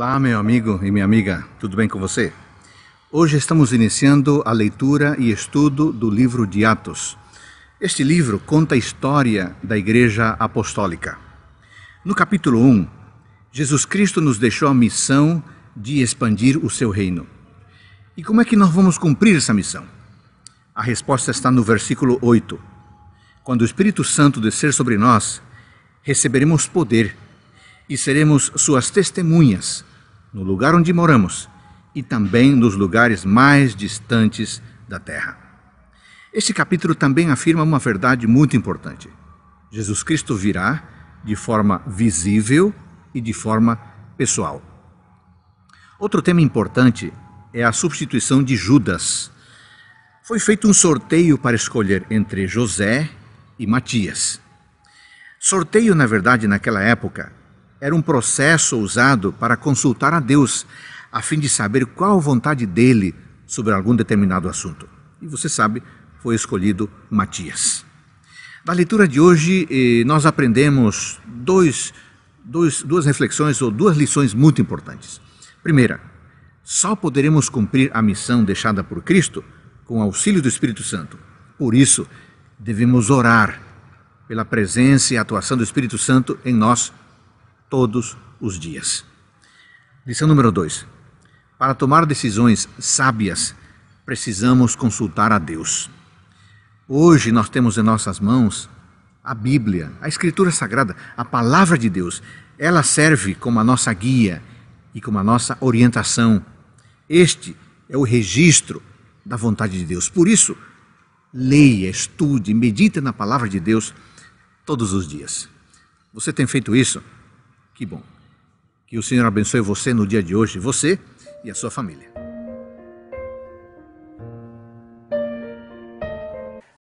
Olá, meu amigo e minha amiga, tudo bem com você? Hoje estamos iniciando a leitura e estudo do livro de Atos. Este livro conta a história da Igreja Apostólica. No capítulo 1, Jesus Cristo nos deixou a missão de expandir o seu reino. E como é que nós vamos cumprir essa missão? A resposta está no versículo 8. Quando o Espírito Santo descer sobre nós, receberemos poder e seremos suas testemunhas no lugar onde moramos e também nos lugares mais distantes da terra. Este capítulo também afirma uma verdade muito importante. Jesus Cristo virá de forma visível e de forma pessoal. Outro tema importante é a substituição de Judas. Foi feito um sorteio para escolher entre José e Matias. Sorteio, na verdade, naquela época, era um processo usado para consultar a Deus, a fim de saber qual a vontade dele sobre algum determinado assunto. E você sabe, foi escolhido Matias. Na leitura de hoje, eh, nós aprendemos dois, dois, duas reflexões ou duas lições muito importantes. Primeira, só poderemos cumprir a missão deixada por Cristo com o auxílio do Espírito Santo. Por isso, devemos orar pela presença e atuação do Espírito Santo em nós todos os dias. Lição número 2. Para tomar decisões sábias, precisamos consultar a Deus. Hoje nós temos em nossas mãos a Bíblia, a Escritura Sagrada, a Palavra de Deus. Ela serve como a nossa guia e como a nossa orientação. Este é o registro da vontade de Deus. Por isso, leia, estude, medite na Palavra de Deus todos os dias. Você tem feito isso? Que bom. Que o Senhor abençoe você no dia de hoje, você e a sua família.